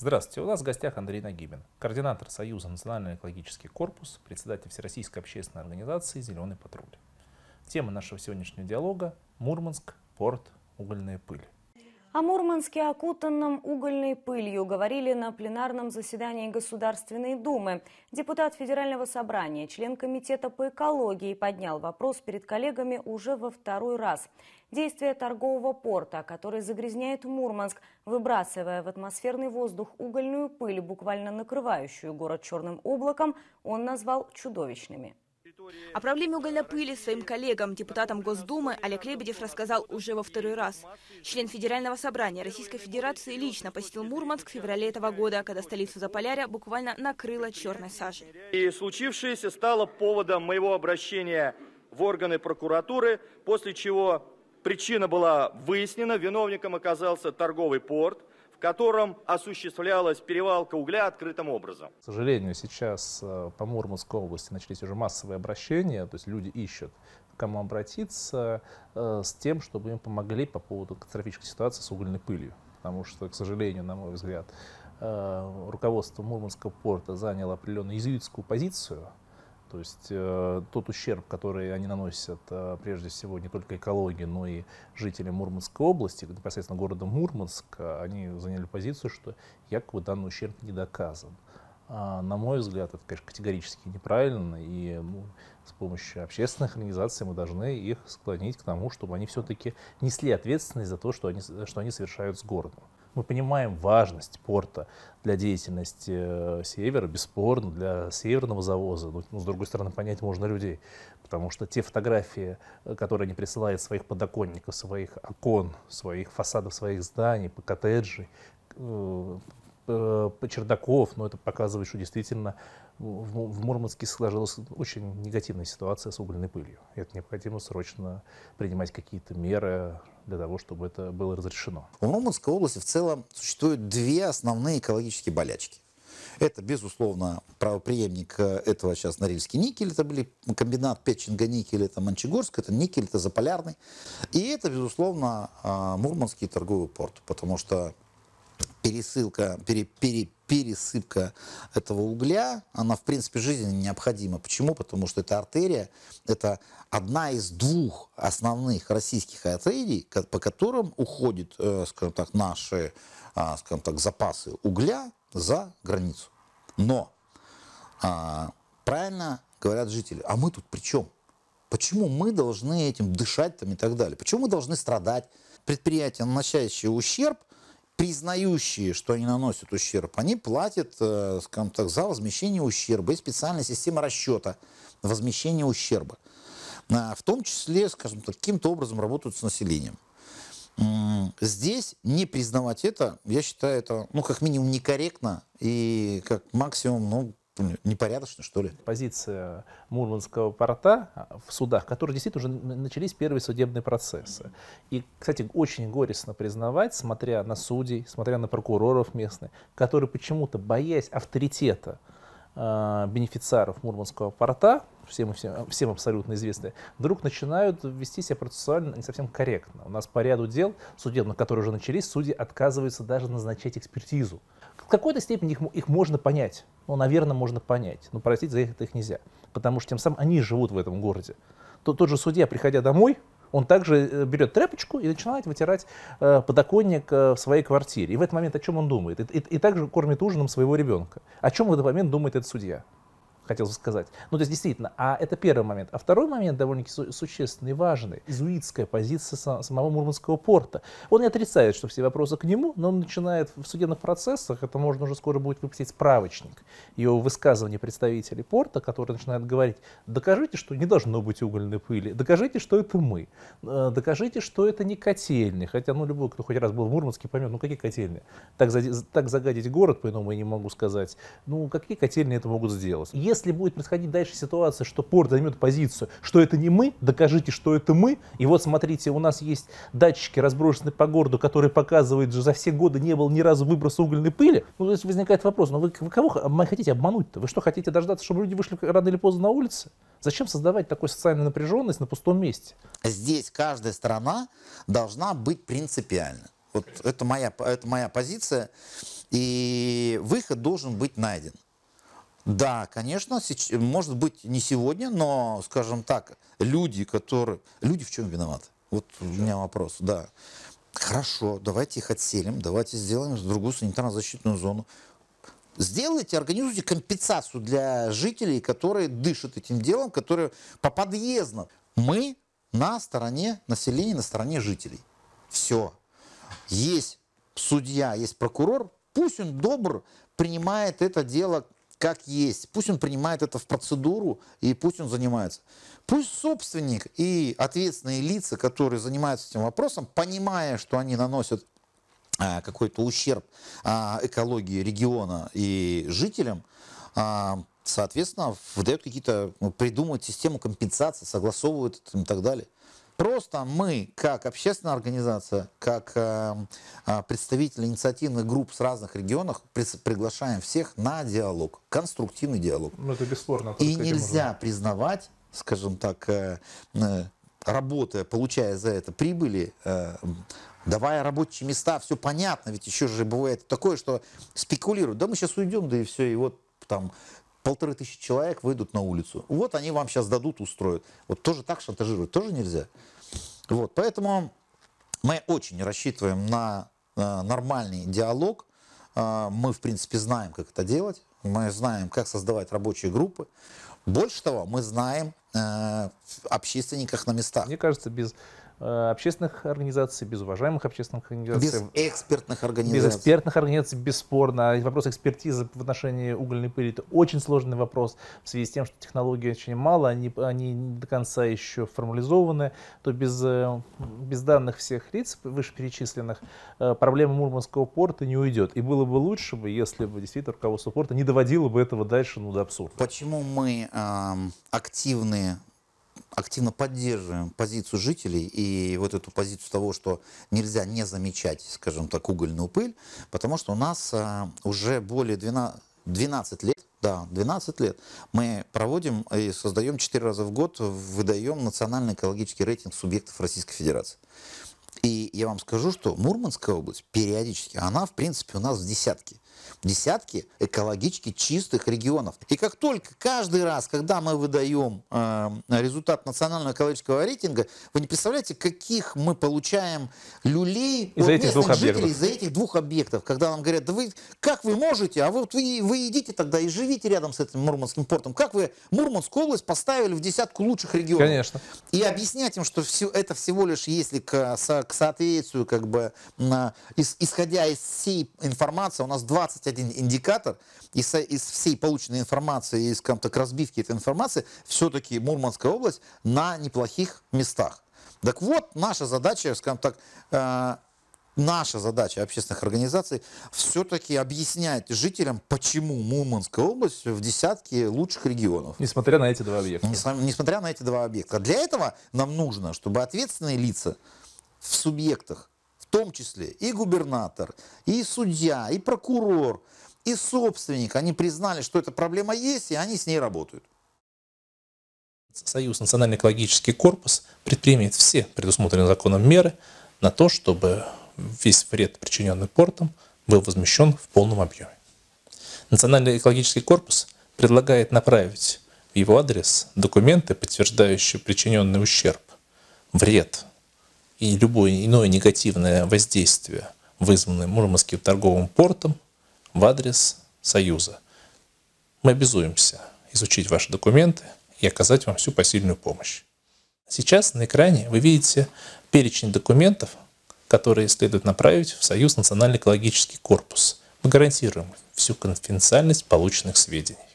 Здравствуйте, у нас в гостях Андрей Нагибин, координатор Союза «Национальный экологический корпус», председатель Всероссийской общественной организации «Зеленый патруль». Тема нашего сегодняшнего диалога – Мурманск, порт, угольная пыль. О Мурманске, окутанном угольной пылью, говорили на пленарном заседании Государственной Думы. Депутат Федерального собрания, член Комитета по экологии, поднял вопрос перед коллегами уже во второй раз. Действия торгового порта, который загрязняет Мурманск, выбрасывая в атмосферный воздух угольную пыль, буквально накрывающую город черным облаком, он назвал чудовищными. О проблеме угольной пыли своим коллегам, депутатам Госдумы, Олег Лебедев рассказал уже во второй раз. Член Федерального собрания Российской Федерации лично посетил Мурманск в феврале этого года, когда столицу Заполярья буквально накрыла черной сажей. И случившееся стало поводом моего обращения в органы прокуратуры, после чего причина была выяснена, виновником оказался торговый порт в котором осуществлялась перевалка угля открытым образом. К сожалению, сейчас э, по Мурманской области начались уже массовые обращения, то есть люди ищут, к кому обратиться э, с тем, чтобы им помогли по поводу катастрофической ситуации с угольной пылью. Потому что, к сожалению, на мой взгляд, э, руководство Мурманского порта заняло определенную изюитскую позицию – то есть э, тот ущерб, который они наносят э, прежде всего не только экологии, но и жителям Мурманской области, непосредственно города Мурманск, э, они заняли позицию, что якобы данный ущерб не доказан. А, на мой взгляд, это, конечно, категорически неправильно, и ну, с помощью общественных организаций мы должны их склонить к тому, чтобы они все-таки несли ответственность за то, что они, что они совершают с городом. Мы понимаем важность порта для деятельности э, Севера, бесспорно, для северного завоза. Но, ну, с другой стороны, понять можно людей. Потому что те фотографии, э, которые они присылают своих подоконников, своих окон, своих фасадов, своих зданий, по коттеджей, э, по чердаков, но ну, это показывает, что действительно в, в Мурманске сложилась очень негативная ситуация с угольной пылью. Это необходимо срочно принимать какие-то меры для того, чтобы это было разрешено. В Мурманской области в целом существуют две основные экологические болячки. Это, безусловно, правоприемник э, этого сейчас Норильский никель. Это были комбинат Печенга никель, это Мончегорск, это никель, это Заполярный. И это, безусловно, э, Мурманский торговый порт, потому что пересылка, пере, пере, пересыпка этого угля, она, в принципе, жизненно необходима. Почему? Потому что эта артерия, это одна из двух основных российских артерий, по которым уходят, э, скажем так, наши, а, скажем так, запасы угля за границу. Но а, правильно говорят жители, а мы тут при чем? Почему мы должны этим дышать там и так далее? Почему мы должны страдать? Предприятия, наносящие ущерб, признающие, что они наносят ущерб, они платят, э, скажем так, за возмещение ущерба. Есть специальная система расчета возмещения ущерба. Э, в том числе, скажем так, каким-то образом работают с населением. Здесь не признавать это, я считаю, это, ну, как минимум, некорректно и как максимум, ну, непорядочно, что ли. Позиция Мурманского порта а, в судах, которые действительно уже начались первые судебные процессы. И, кстати, очень горестно признавать, смотря на судей, смотря на прокуроров местных, которые почему-то, боясь авторитета э, бенефициаров Мурманского порта, всем, всем, всем абсолютно известные, вдруг начинают вести себя процессуально не совсем корректно. У нас по ряду дел судебных, которые уже начались, судьи отказываются даже назначать экспертизу в какой-то степени их, их можно понять. Ну, наверное, можно понять. Но ну, простить за это их нельзя. Потому что тем самым они живут в этом городе. Тот, тот же судья, приходя домой, он также э, берет тряпочку и начинает вытирать э, подоконник э, в своей квартире. И в этот момент о чем он думает? И, и, и также кормит ужином своего ребенка. О чем в этот момент думает этот судья? хотел бы сказать. Ну, то есть, действительно, а это первый момент. А второй момент довольно-таки су- существенный, важный. Изуитская позиция сам- самого Мурманского порта. Он не отрицает, что все вопросы к нему, но он начинает в судебных процессах, это можно уже скоро будет выпустить справочник, его высказывание представителей порта, которые начинают говорить, докажите, что не должно быть угольной пыли, докажите, что это мы, э, докажите, что это не котельные. Хотя, ну, любой, кто хоть раз был в Мурманске, поймет, ну, какие котельные? Так, так загадить город, по-иному я не могу сказать. Ну, какие котельные это могут сделать? если будет происходить дальше ситуация, что порт займет позицию, что это не мы, докажите, что это мы, и вот смотрите, у нас есть датчики, разбросанные по городу, которые показывают, что за все годы не было ни разу выброса угольной пыли, ну, то есть возникает вопрос, ну, вы, вы кого хотите обмануть-то? Вы что, хотите дождаться, чтобы люди вышли рано или поздно на улицы? Зачем создавать такую социальную напряженность на пустом месте? Здесь каждая сторона должна быть принципиальна. Вот это моя, это моя позиция, и выход должен быть найден. Да, конечно, может быть не сегодня, но, скажем так, люди, которые... Люди в чем виноваты? Вот у меня вопрос, да. Хорошо, давайте их отселим, давайте сделаем другую санитарно-защитную зону. Сделайте, организуйте компенсацию для жителей, которые дышат этим делом, которые по подъездам. Мы на стороне населения, на стороне жителей. Все. Есть судья, есть прокурор, пусть он добр, принимает это дело как есть. Пусть он принимает это в процедуру и пусть он занимается. Пусть собственник и ответственные лица, которые занимаются этим вопросом, понимая, что они наносят а, какой-то ущерб а, экологии региона и жителям, а, соответственно, выдают какие-то, ну, придумывают систему компенсации, согласовывают и так далее. Просто мы, как общественная организация, как эм, а, представители инициативных групп с разных регионов, приглашаем всех на диалог, конструктивный диалог. Ну, это бесспорно. И нельзя можно. признавать, скажем так, э, э, работая, получая за это прибыли, э, давая рабочие места, все понятно, ведь еще же бывает такое, что спекулируют, да мы сейчас уйдем, да и все, и вот там полторы тысячи человек выйдут на улицу. Вот они вам сейчас дадут, устроят. Вот тоже так шантажируют, тоже нельзя. Вот, поэтому мы очень рассчитываем на э, нормальный диалог. Э, мы, в принципе, знаем, как это делать. Мы знаем, как создавать рабочие группы. Больше того, мы знаем э, общественниках на местах. Мне кажется, без Э, общественных организаций, без уважаемых общественных организаций. Без экспертных организаций. Без экспертных организаций, бесспорно. Вопрос экспертизы в отношении угольной пыли – это очень сложный вопрос в связи с тем, что технологий очень мало, они, они не до конца еще формализованы. То без, э, без данных всех лиц вышеперечисленных э, проблема Мурманского порта не уйдет. И было бы лучше, бы, если бы действительно руководство порта не доводило бы этого дальше ну, до абсурда. Почему мы э, активные активно поддерживаем позицию жителей и вот эту позицию того, что нельзя не замечать, скажем так, угольную пыль, потому что у нас а, уже более 12, 12 лет да, 12 лет. Мы проводим и создаем 4 раза в год, выдаем национальный экологический рейтинг субъектов Российской Федерации. И я вам скажу, что Мурманская область периодически, она, в принципе, у нас в десятке. В десятке экологически чистых регионов. И как только каждый раз, когда мы выдаем э, результат национального экологического рейтинга, вы не представляете, каких мы получаем люлей из-за этих двух жителей из-за этих двух объектов. Когда нам говорят, да вы как вы можете, а вот вы, вы идите тогда и живите рядом с этим Мурманским портом. Как вы Мурманскую область поставили в десятку лучших регионов? Конечно. И объяснять им, что все, это всего лишь если к, к соответствию, как бы, исходя из всей информации, у нас 21 индикатор, из, из всей полученной информации, из, скажем так, разбивки этой информации, все-таки Мурманская область на неплохих местах. Так вот, наша задача, скажем так, э, наша задача общественных организаций все-таки объяснять жителям, почему Мурманская область в десятке лучших регионов. Несмотря на эти два объекта. Несмотря на эти два объекта. Для этого нам нужно, чтобы ответственные лица в субъектах, в том числе и губернатор, и судья, и прокурор, и собственник, они признали, что эта проблема есть, и они с ней работают. Союз «Национальный экологический корпус» предпримет все предусмотренные законом меры на то, чтобы весь вред, причиненный портом, был возмещен в полном объеме. Национальный экологический корпус предлагает направить в его адрес документы, подтверждающие причиненный ущерб, вред, и любое иное негативное воздействие, вызванное Мурманским торговым портом в адрес Союза. Мы обязуемся изучить ваши документы и оказать вам всю посильную помощь. Сейчас на экране вы видите перечень документов, которые следует направить в Союз национально-экологический корпус. Мы гарантируем всю конфиденциальность полученных сведений.